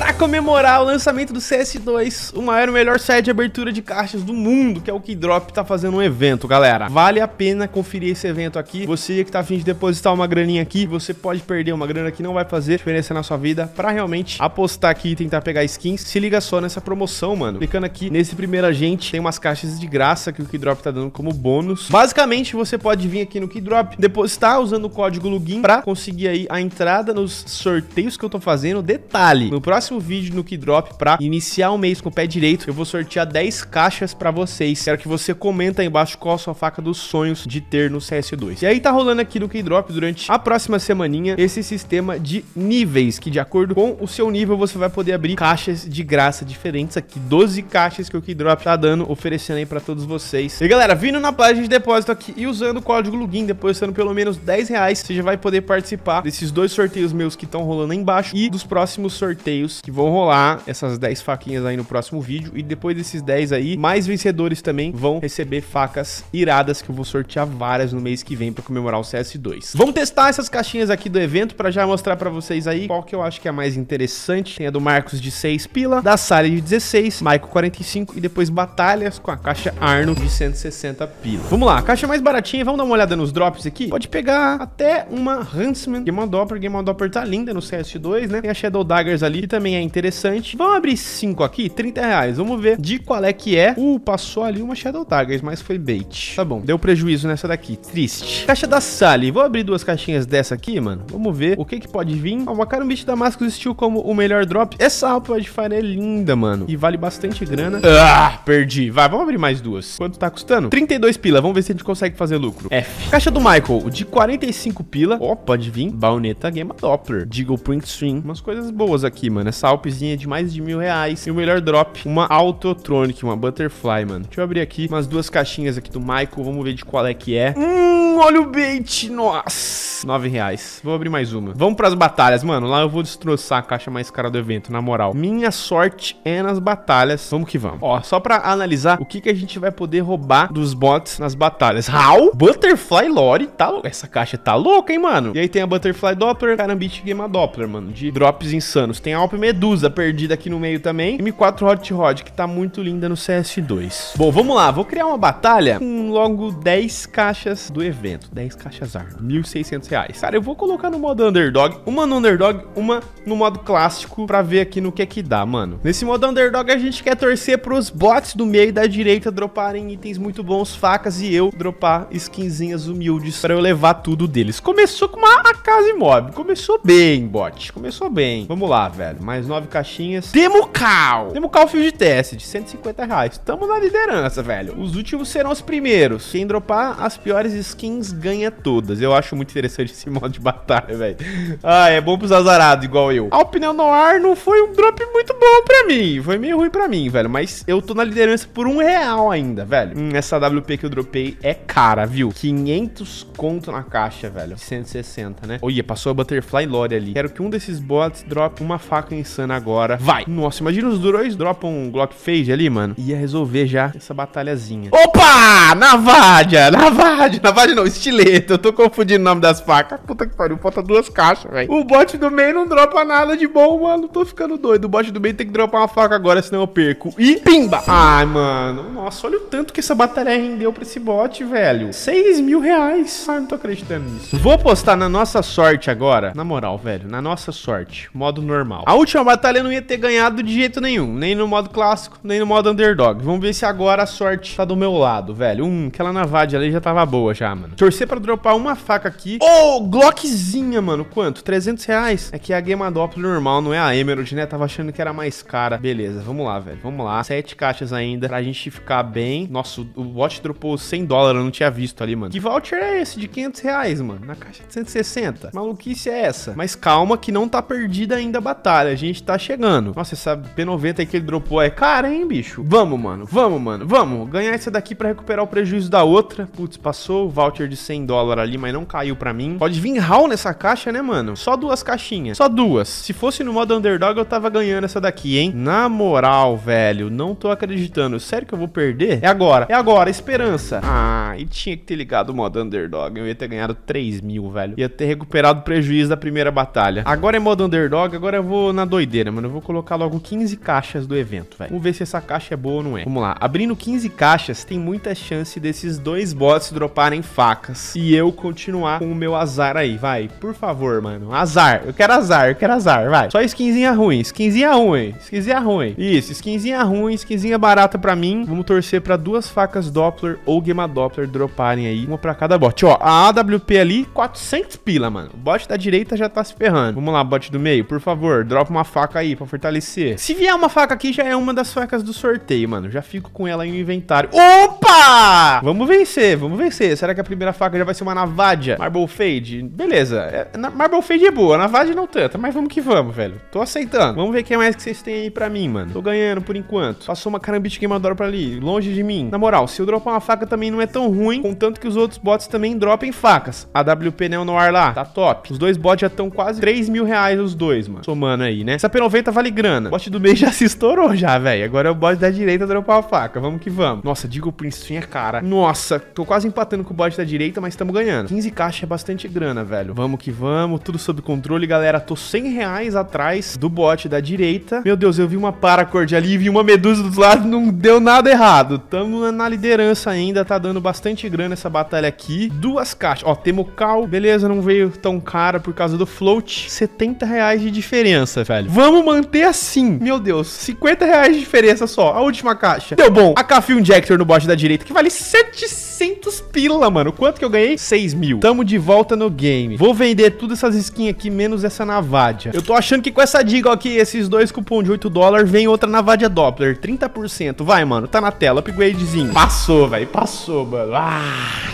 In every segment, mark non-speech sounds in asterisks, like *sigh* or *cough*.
para comemorar o lançamento do CS2, o maior e melhor site de abertura de caixas do mundo, que é o Keydrop, tá fazendo um evento, galera. Vale a pena conferir esse evento aqui. Você que tá afim de depositar uma graninha aqui, você pode perder uma grana que não vai fazer diferença na sua vida para realmente apostar aqui e tentar pegar skins. Se liga só nessa promoção, mano. Clicando aqui nesse primeiro agente, tem umas caixas de graça que o Keydrop tá dando como bônus. Basicamente, você pode vir aqui no Keydrop, depositar usando o código LUGIN para conseguir aí a entrada nos sorteios que eu tô fazendo. Detalhe, no próximo próximo vídeo no Kidrop para iniciar o mês com o pé direito, eu vou sortear 10 caixas para vocês. Quero que você comenta aí embaixo qual a sua faca dos sonhos de ter no CS2. E aí tá rolando aqui no Kidrop durante a próxima semaninha esse sistema de níveis, que de acordo com o seu nível você vai poder abrir caixas de graça diferentes aqui, 12 caixas que o Kidrop tá dando, oferecendo aí para todos vocês. E galera, vindo na página de depósito aqui e usando o código LUGIN, depositando pelo menos 10 reais, você já vai poder participar desses dois sorteios meus que estão rolando aí embaixo e dos próximos sorteios sorteios que vão rolar essas 10 faquinhas aí no próximo vídeo. E depois desses 10 aí, mais vencedores também vão receber facas iradas que eu vou sortear várias no mês que vem para comemorar o CS2. Vamos testar essas caixinhas aqui do evento para já mostrar para vocês aí qual que eu acho que é a mais interessante. Tem a do Marcos de 6 pila, da Sally de 16, Maico 45 e depois Batalhas com a caixa Arno de 160 pila. Vamos lá, caixa mais baratinha, vamos dar uma olhada nos drops aqui. Pode pegar até uma Huntsman, Game on Dopper, Game on Dopper tá linda no CS2, né? Tem a Shadow Daggers ali e também também é interessante. Vamos abrir 5 aqui, 30 reais. Vamos ver de qual é que é. Uh, passou ali uma Shadow Targets, mas foi bait. Tá bom, deu prejuízo nessa daqui. Triste. Caixa da Sally. Vou abrir duas caixinhas dessa aqui, mano. Vamos ver o que que pode vir. Ó, ah, bicho da máscara Damascus Steel como o melhor drop. Essa Alpha de Fire é linda, mano. E vale bastante grana. Ah, perdi. Vai, vamos abrir mais duas. Quanto tá custando? 32 pila. Vamos ver se a gente consegue fazer lucro. F. Caixa do Michael, de 45 pila. Ó, oh, pode vir. Bauneta Gema Doppler. Deagle Print Stream. Umas coisas boas aqui, mano. Essa Alpzinha é de mais de mil reais. E o melhor drop, uma Autotronic, uma Butterfly, mano. Deixa eu abrir aqui umas duas caixinhas aqui do Michael. Vamos ver de qual é que é. Hum, olha o bait. Nossa. Nove reais. Vou abrir mais uma. Vamos pras batalhas, mano. Lá eu vou destroçar a caixa mais cara do evento, na moral. Minha sorte é nas batalhas. Vamos que vamos. Ó, só pra analisar o que, que a gente vai poder roubar dos bots nas batalhas. How? Butterfly Lore. Tá louco. Essa caixa tá louca, hein, mano? E aí tem a Butterfly Doppler, Carambit game Gema Doppler, mano. De drops insanos. Tem a Alp Medusa, perdida aqui no meio também. M4 Hot Rod, que tá muito linda no CS2. Bom, vamos lá. Vou criar uma batalha com logo 10 caixas do evento. 10 caixas arma. 1.600 reais. Cara, eu vou colocar no modo Underdog. Uma no Underdog, uma no modo clássico, pra ver aqui no que é que dá, mano. Nesse modo Underdog, a gente quer torcer pros bots do meio e da direita droparem itens muito bons, facas, e eu dropar skinzinhas humildes pra eu levar tudo deles. Começou com uma casa mob. Começou bem, bot. Começou bem. Vamos lá, velho mais nove caixinhas. Demucal! Demucal fio de teste de 150 reais. Tamo na liderança, velho. Os últimos serão os primeiros. Quem dropar as piores skins ganha todas. Eu acho muito interessante esse *laughs* modo de batalha, velho. Ah, é bom pros azarados, igual eu. A opinião no ar não foi um drop muito bom pra mim. Foi meio ruim pra mim, velho. Mas eu tô na liderança por um real ainda, velho. Hum, essa WP que eu dropei é cara, viu? 500 conto na caixa, velho. 160, né? Olha, passou a Butterfly Lore ali. Quero que um desses bots drop uma faca em pensando agora. Vai. Nossa, imagina os dois dropam um Glock Phase ali, mano. Ia resolver já essa batalhazinha. Opa! navadia, navadia, navadia não, estileto. Eu tô confundindo o nome das facas. Puta que pariu, falta duas caixas, velho. O bot do meio não dropa nada de bom, mano. Tô ficando doido. O bot do meio tem que dropar uma faca agora, senão eu perco. E pimba! Ai, mano. Nossa, olha o tanto que essa batalha rendeu pra esse bot, velho. 6 mil reais. Ai, não tô acreditando nisso. Vou postar na nossa sorte agora. Na moral, velho. Na nossa sorte. Modo normal. A última última batalha não ia ter ganhado de jeito nenhum. Nem no modo clássico, nem no modo underdog. Vamos ver se agora a sorte tá do meu lado, velho. Um, aquela navade, ali já tava boa já, mano. Torcer pra dropar uma faca aqui. Ô, oh, Glockzinha, mano. Quanto? 300 reais? É que é a Game Adopt normal, não é a Emerald, né? Tava achando que era mais cara. Beleza, vamos lá, velho. Vamos lá. Sete caixas ainda pra gente ficar bem. Nossa, o bot dropou 100 dólares, eu não tinha visto ali, mano. Que voucher é esse de 500 reais, mano? Na caixa de 160? Maluquice é essa? Mas calma que não tá perdida ainda a batalha, gente tá chegando. Nossa, essa P90 aí que ele dropou é cara, hein, bicho? Vamos, mano. Vamos, mano. Vamos. Ganhar essa daqui para recuperar o prejuízo da outra. Putz, passou o voucher de 100 dólares ali, mas não caiu para mim. Pode vir haul nessa caixa, né, mano? Só duas caixinhas. Só duas. Se fosse no modo underdog, eu tava ganhando essa daqui, hein? Na moral, velho, não tô acreditando. Sério que eu vou perder? É agora. É agora. Esperança. Ah, e tinha que ter ligado o modo underdog. Eu ia ter ganhado 3 mil, velho. Ia ter recuperado o prejuízo da primeira batalha. Agora é modo underdog. Agora eu vou na doideira, mano. Eu vou colocar logo 15 caixas do evento, velho. Vamos ver se essa caixa é boa ou não é. Vamos lá. Abrindo 15 caixas, tem muita chance desses dois bots droparem facas. E eu continuar com o meu azar aí, vai. Por favor, mano. Azar. Eu quero azar, eu quero azar, vai. Só skinzinha ruim, skinzinha ruim, skinzinha ruim. Isso, skinzinha ruim, skinzinha barata pra mim. Vamos torcer pra duas facas Doppler ou Gema Doppler droparem aí. Uma pra cada bot. Ó, a AWP ali, 400 pila, mano. O bot da direita já tá se ferrando. Vamos lá, bot do meio, por favor, dropa uma faca aí pra fortalecer. Se vier uma faca aqui, já é uma das facas do sorteio, mano. Já fico com ela aí no inventário. Opa! Vamos vencer, vamos vencer. Será que a primeira faca já vai ser uma navalha? Marble Fade? Beleza. É, na, Marble Fade é boa, navalha não tanta, mas vamos que vamos, velho. Tô aceitando. Vamos ver o que mais que vocês têm aí pra mim, mano. Tô ganhando por enquanto. Passou uma carambite queimadora pra ali, longe de mim. Na moral, se eu dropar uma faca também não é tão ruim, contanto que os outros bots também dropem facas. AWP Neo é no ar lá, tá top. Os dois bots já estão quase 3 mil reais os dois, mano. Somando aí né? Essa P90 vale grana. O bote do mês *laughs* já se estourou já, velho. Agora é o bote da direita dropar a faca. Vamos que vamos. Nossa, digo Princeton, é cara. Nossa, tô quase empatando com o bote da direita, mas estamos ganhando. 15 caixas é bastante grana, velho. Vamos que vamos. Tudo sob controle, galera. Tô 100 reais atrás do bote da direita. Meu Deus, eu vi uma paracord ali, vi uma medusa dos lados, não deu nada errado. Tamo na liderança ainda, tá dando bastante grana essa batalha aqui. Duas caixas. Ó, Temocal, beleza, não veio tão cara por causa do float. 70 reais de diferença velho. Vamos manter assim. Meu Deus, 50 reais de diferença só. A última caixa. Deu bom. A Cafe Injector no bot da direita, que vale 700 600 pila, mano. Quanto que eu ganhei? 6 mil. Tamo de volta no game. Vou vender todas essas skins aqui, menos essa navadia. Eu tô achando que com essa diga aqui, esses dois cupom de 8 dólares, vem outra navadia Doppler. 30%. Vai, mano. Tá na tela. Upgradezinho. Passou, velho. Passou, mano. Ah.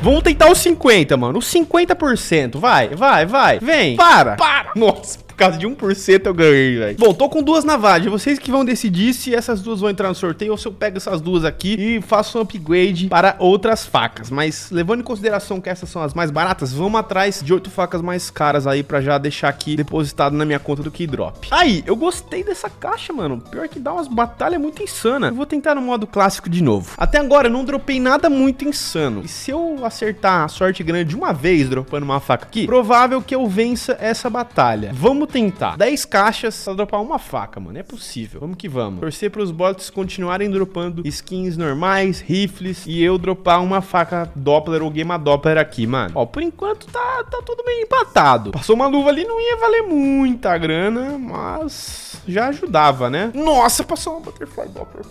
Vamos tentar os 50, mano. Os 50%. Vai, vai, vai. Vem. Para. Para. Nossa, por causa de 1% eu ganhei, velho. Bom, tô com duas navalhas. Vocês que vão decidir se essas duas vão entrar no sorteio ou se eu pego essas duas aqui e faço um upgrade para outras facas facas, mas levando em consideração que essas são as mais baratas, vamos atrás de oito facas mais caras aí pra já deixar aqui depositado na minha conta do Keydrop. Aí, eu gostei dessa caixa, mano. Pior que dá umas batalhas muito insanas. vou tentar no modo clássico de novo. Até agora eu não dropei nada muito insano. E se eu acertar a sorte grande de uma vez dropando uma faca aqui, provável que eu vença essa batalha. Vamos tentar. 10 caixas pra dropar uma faca, mano. É possível. Vamos que vamos. Torcer pros bots continuarem dropando skins normais, rifles e eu dropar uma faca placa Doppler ou gema Doppler aqui, mano. Ó, por enquanto tá, tá tudo bem empatado. Passou uma luva ali, não ia valer muita grana, mas já ajudava, né? Nossa, passou uma Butterfly Doppler.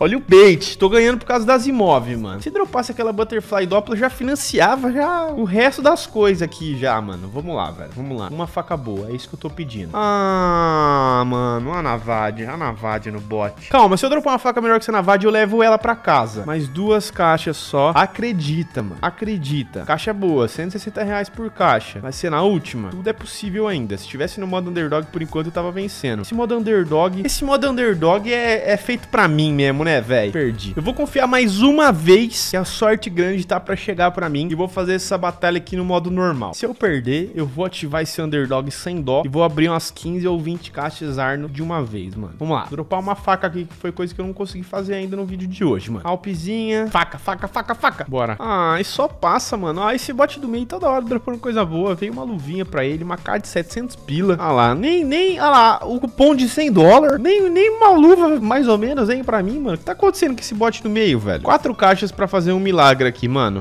Olha o bait. Tô ganhando por causa das imóveis, mano. Se dropasse aquela Butterfly Doppler, já financiava já o resto das coisas aqui já, mano. Vamos lá, velho. Vamos lá. Uma faca boa. É isso que eu tô pedindo. Ah, mano. A Navade. A Navade no bot. Calma, se eu dropar uma faca melhor que essa Navade, eu levo ela pra casa. Mais duas caixas só. Acredita, mano. Acredita. Caixa boa. 160 reais por caixa. Vai ser na última. Tudo é possível ainda. Se tivesse no modo underdog, por enquanto, eu tava vencendo esse modo underdog. Esse modo underdog é, é feito pra mim mesmo, né, velho? Perdi. Eu vou confiar mais uma vez que a sorte grande tá pra chegar pra mim. E vou fazer essa batalha aqui no modo normal. Se eu perder, eu vou ativar esse underdog sem dó. E vou abrir umas 15 ou 20 caixas Arno de uma vez, mano. Vamos lá. Dropar uma faca aqui, que foi coisa que eu não consegui fazer ainda no vídeo de hoje, mano. Alpezinha. Faca, faca, faca, faca. Bora. Ah, e só passa, mano. Ah, esse bot do meio toda tá hora dropando coisa boa. Veio uma luvinha pra ele, uma cara de 700 pila. Ah lá, nem, nem... Ah lá, o cupom cupom de 100 dólares, nem, nem uma luva mais ou menos, hein, pra mim, mano. O que tá acontecendo com esse bot no meio, velho? Quatro caixas pra fazer um milagre aqui, mano.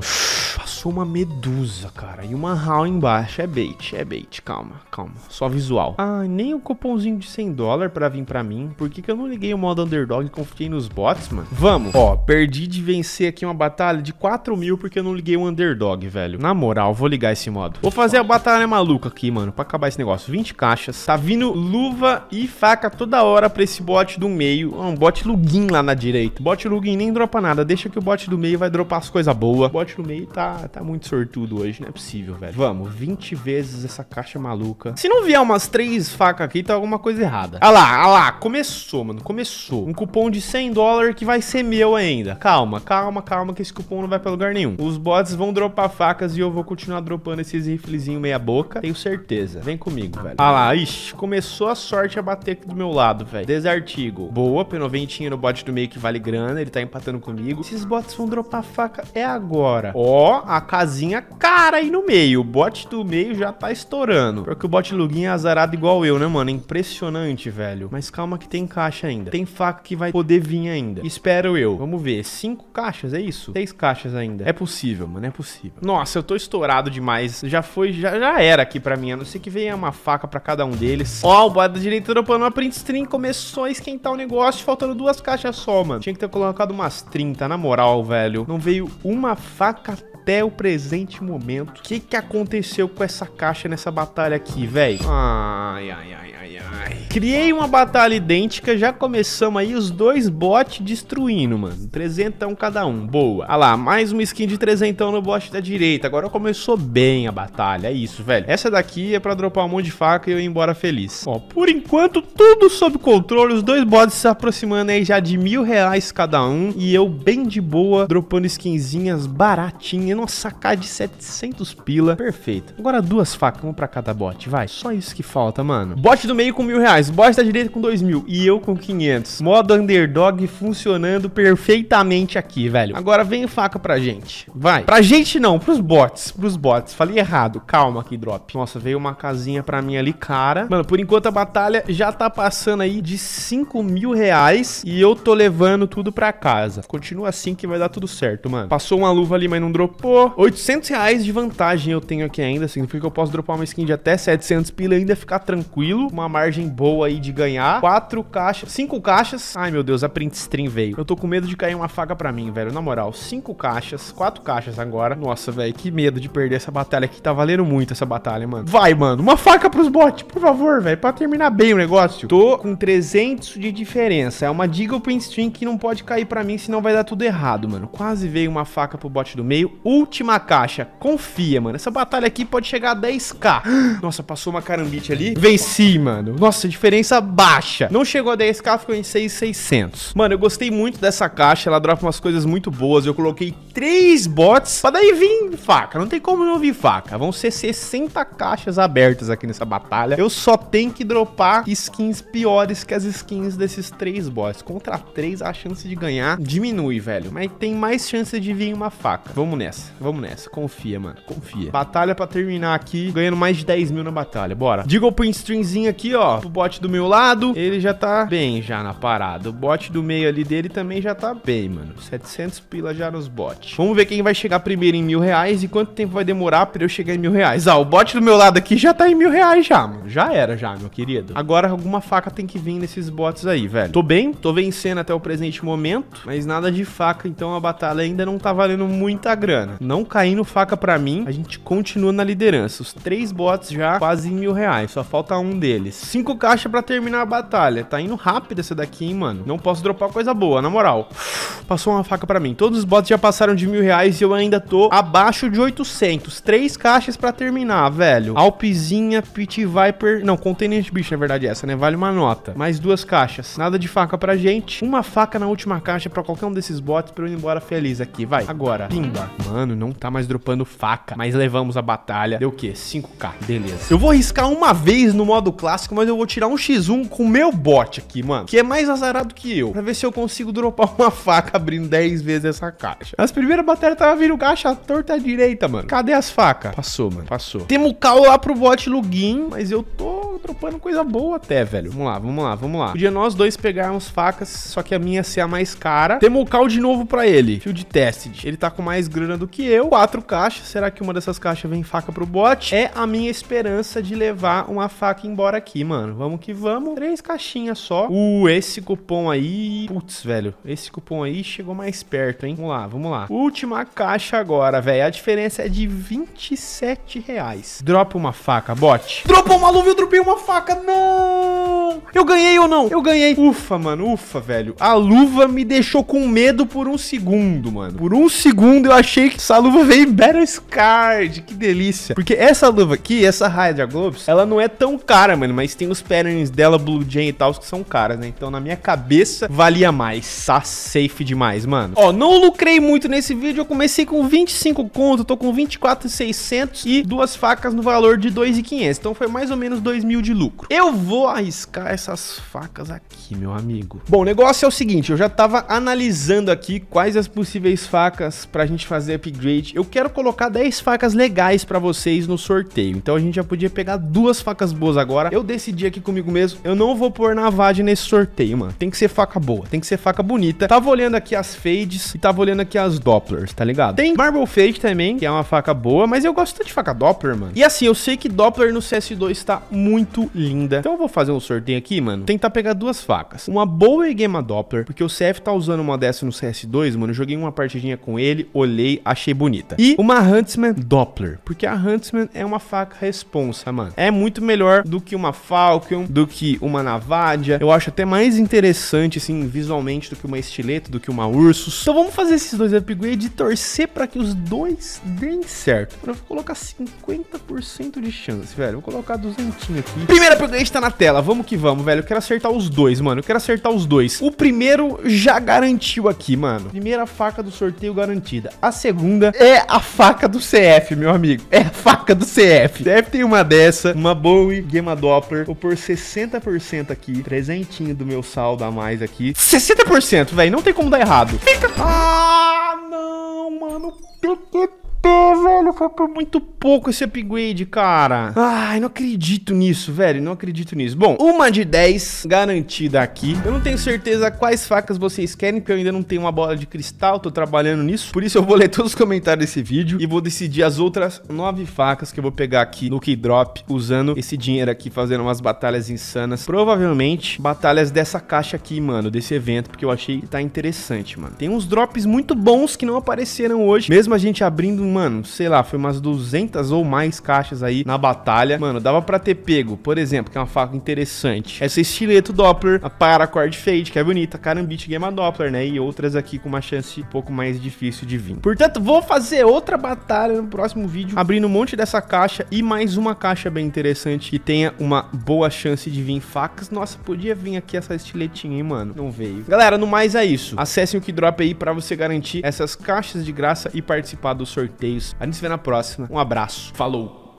Passou Sou uma medusa, cara. E uma Hall embaixo. É bait, é bait. Calma, calma. Só visual. Ah, nem o um cupomzinho de 100 dólares pra vir pra mim. Por que, que eu não liguei o modo underdog e confiei nos bots, mano? Vamos. Ó, perdi de vencer aqui uma batalha de 4 mil porque eu não liguei o underdog, velho. Na moral, vou ligar esse modo. Vou fazer a batalha maluca aqui, mano, pra acabar esse negócio. 20 caixas. Tá vindo luva e faca toda hora pra esse bot do meio. Um bot lugin lá na direita. Bot lugin nem dropa nada. Deixa que o bot do meio vai dropar as coisas boas. Bot do meio tá, tá muito sortudo hoje, não é possível, velho. Vamos, 20 vezes essa caixa maluca. Se não vier umas três facas aqui, tá alguma coisa errada. Olha lá, olha lá, começou, mano, começou. Um cupom de 100 dólares que vai ser meu ainda. Calma, calma, calma, que esse cupom não vai pra lugar nenhum. Os bots vão dropar facas e eu vou continuar dropando esses riflezinhos meia boca. Tenho certeza. Vem comigo, velho. Olha lá, ixi, começou a sorte a bater aqui do meu lado, velho. Desartigo. Boa, P90 no bot do meio que vale grana, ele tá empatando comigo. Esses bots vão dropar faca é agora. Ó, a casinha cara aí no meio. O bot do meio já tá estourando. Porque o bot Lugin é azarado igual eu, né, mano? Impressionante, velho. Mas calma que tem caixa ainda. Tem faca que vai poder vir ainda. Espero eu. Vamos ver. Cinco caixas, é isso? Seis caixas ainda. É possível, mano. É possível. Nossa, eu tô estourado demais. Já foi, já, já era aqui pra mim. A não ser que venha uma faca pra cada um deles. Ó, o bot da direita dropando uma print stream. Começou a esquentar o negócio. Faltando duas caixas só, mano. Tinha que ter colocado umas 30, na moral, velho. Não veio uma faca até o presente momento. O que, que aconteceu com essa caixa nessa batalha aqui, velho? Ai, ai, ai. Criei uma batalha idêntica, já começamos aí os dois bots destruindo, mano. Trezentão cada um, boa. Ah lá, mais uma skin de trezentão no bot da direita. Agora começou bem a batalha, é isso, velho. Essa daqui é pra dropar um monte de faca e eu ir embora feliz. Ó, por enquanto, tudo sob controle. Os dois bots se aproximando aí já de mil reais cada um. E eu bem de boa, dropando skinzinhas baratinhas Nossa, K de 700 pila, perfeito. Agora duas facas, uma pra cada bot, vai. Só isso que falta, mano. Bot do meio com com mil reais, o boss tá da direita com dois mil e eu com 500. Modo underdog funcionando perfeitamente aqui, velho. Agora vem faca pra gente, vai. Pra gente não, pros bots, pros bots. Falei errado, calma aqui, drop. Nossa, veio uma casinha pra mim ali, cara. Mano, por enquanto a batalha já tá passando aí de 5 mil reais e eu tô levando tudo pra casa. Continua assim que vai dar tudo certo, mano. Passou uma luva ali, mas não dropou. 800 reais de vantagem eu tenho aqui ainda, significa que eu posso dropar uma skin de até 700 pila e ainda ficar tranquilo. Uma margem margem boa aí de ganhar. Quatro caixas, cinco caixas. Ai, meu Deus, a print stream veio. Eu tô com medo de cair uma faca pra mim, velho. Na moral, cinco caixas, quatro caixas agora. Nossa, velho, que medo de perder essa batalha aqui. Tá valendo muito essa batalha, mano. Vai, mano, uma faca pros bots, por favor, velho, pra terminar bem o negócio. Tô com 300 de diferença. É uma diga print stream que não pode cair pra mim, senão vai dar tudo errado, mano. Quase veio uma faca pro bot do meio. Última caixa. Confia, mano. Essa batalha aqui pode chegar a 10k. *gasps* Nossa, passou uma carambite ali. Venci, mano nossa, diferença baixa. Não chegou a 10k, ficou em 6,600. Mano, eu gostei muito dessa caixa, ela dropa umas coisas muito boas. Eu coloquei três bots pra daí vir faca. Não tem como não vir faca. Vão ser 60 caixas abertas aqui nessa batalha. Eu só tenho que dropar skins piores que as skins desses três bots. Contra três, a chance de ganhar diminui, velho. Mas tem mais chance de vir uma faca. Vamos nessa, vamos nessa. Confia, mano, confia. Batalha pra terminar aqui, ganhando mais de 10 mil na batalha. Bora. Diga o print aqui, ó o bot do meu lado, ele já tá bem já na parada. O bot do meio ali dele também já tá bem, mano. 700 pila já nos bots. Vamos ver quem vai chegar primeiro em mil reais e quanto tempo vai demorar pra eu chegar em mil reais. Ah, o bot do meu lado aqui já tá em mil reais já, mano. Já era já, meu querido. Agora alguma faca tem que vir nesses bots aí, velho. Tô bem, tô vencendo até o presente momento, mas nada de faca, então a batalha ainda não tá valendo muita grana. Não caindo faca pra mim, a gente continua na liderança. Os três bots já quase em mil reais, só falta um deles. Cinco caixas pra terminar a batalha. Tá indo rápido essa daqui, hein, mano. Não posso dropar coisa boa, na moral. *sighs* Passou uma faca pra mim. Todos os bots já passaram de mil reais e eu ainda tô abaixo de 800. Três caixas pra terminar, velho. Alpizinha, Pit Viper... Não, container de bicho, na verdade, é essa, né? Vale uma nota. Mais duas caixas. Nada de faca pra gente. Uma faca na última caixa pra qualquer um desses bots pra eu ir embora feliz aqui. Vai, agora. Pimba. Mano, não tá mais dropando faca. Mas levamos a batalha. Deu o quê? 5k. Beleza. Eu vou riscar uma vez no modo clássico, mas mas eu vou tirar um X1 com o meu bot aqui, mano, que é mais azarado que eu, pra ver se eu consigo dropar uma *laughs* faca abrindo 10 vezes essa caixa. As primeiras baterias tava vindo caixa torta à direita, mano. Cadê as facas? Passou, mano, passou. Temos cal lá pro bot login, mas eu tô dropando coisa boa até, velho. Vamos lá, vamos lá, vamos lá. Podia nós dois pegarmos facas, só que a minha ser a mais cara. Temos o caldo de novo pra ele. Fio de tested. Ele tá com mais grana do que eu. Quatro caixas. Será que uma dessas caixas vem faca pro bot? É a minha esperança de levar uma faca embora aqui, mano. Vamos que vamos. Três caixinhas só. Uh, esse cupom aí... Putz, velho. Esse cupom aí chegou mais perto, hein? Vamos lá, vamos lá. Última caixa agora, velho. A diferença é de 27 reais. Dropa uma faca, bot. Dropa uma luva eu dropei uma uma faca. Não! Eu ganhei ou não? Eu ganhei. Ufa, mano, ufa, velho. A luva me deixou com medo por um segundo, mano. Por um segundo eu achei que essa luva veio em Battle Scard. Que delícia. Porque essa luva aqui, essa Hydra Globes, ela não é tão cara, mano. Mas tem os patterns dela, Blue Jane e tal, que são caras, né? Então na minha cabeça valia mais. Tá safe demais, mano. Ó, não lucrei muito nesse vídeo. Eu comecei com 25 conto, tô com 24,600 e duas facas no valor de 2,500. Então foi mais ou menos 2 mil de lucro. Eu vou arriscar essas facas aqui, meu amigo. Bom, o negócio é o seguinte, eu já estava analisando aqui quais as possíveis facas para a gente fazer upgrade. Eu quero colocar 10 facas legais para vocês no sorteio, então a gente já podia pegar duas facas boas agora. Eu decidi aqui comigo mesmo, eu não vou pôr navade nesse sorteio, mano. Tem que ser faca boa, tem que ser faca bonita. Tava olhando aqui as fades e tava olhando aqui as dopplers, tá ligado? Tem Marble Fade também, que é uma faca boa, mas eu gosto de faca Doppler, mano. E assim, eu sei que Doppler no CS2 tá muito muito linda. Então eu vou fazer um sorteio aqui, mano. Tentar pegar duas facas. Uma boa Egema Doppler, porque o CF tá usando uma dessa no CS2, mano. Eu joguei uma partidinha com ele, olhei, achei bonita. E uma Huntsman Doppler, porque a Huntsman é uma faca responsa, mano. É muito melhor do que uma Falcon, do que uma Navadia. Eu acho até mais interessante, assim, visualmente, do que uma Estileto, do que uma Ursus. Então vamos fazer esses dois upgrades e torcer pra que os dois deem certo. Eu vou colocar 50% de chance, velho. Vou colocar 200 aqui. Primeira upgrade tá na tela. Vamos que vamos, velho. Eu quero acertar os dois, mano. Eu quero acertar os dois. O primeiro já garantiu aqui, mano. Primeira faca do sorteio garantida. A segunda é a faca do CF, meu amigo. É a faca do CF. CF tem uma dessa, uma Bowie, Gema Doppler. Vou por 60% aqui. presentinho do meu saldo a mais aqui. 60%, velho. Não tem como dar errado. Fica... Ah, não, mano. Que Caralho, foi por muito pouco esse upgrade, cara. Ai, não acredito nisso, velho. Não acredito nisso. Bom, uma de 10 garantida aqui. Eu não tenho certeza quais facas vocês querem, porque eu ainda não tenho uma bola de cristal. Tô trabalhando nisso. Por isso eu vou ler todos os comentários desse vídeo e vou decidir as outras 9 facas que eu vou pegar aqui no Keydrop, usando esse dinheiro aqui, fazendo umas batalhas insanas. Provavelmente batalhas dessa caixa aqui, mano, desse evento, porque eu achei que tá interessante, mano. Tem uns drops muito bons que não apareceram hoje. Mesmo a gente abrindo, mano, sei lá, foi umas 200 ou mais caixas aí na batalha. Mano, dava pra ter pego, por exemplo, que é uma faca interessante. Essa estileto Doppler, a Paracord Fade, que é bonita, Carambit Gema Doppler, né? E outras aqui com uma chance um pouco mais difícil de vir. Portanto, vou fazer outra batalha no próximo vídeo, abrindo um monte dessa caixa e mais uma caixa bem interessante que tenha uma boa chance de vir facas. Nossa, podia vir aqui essa estiletinha, hein, mano? Não veio. Galera, no mais é isso. Acessem o Kidrop aí pra você garantir essas caixas de graça e participar dos sorteios. A gente vê na próxima. Um abraço. Falou!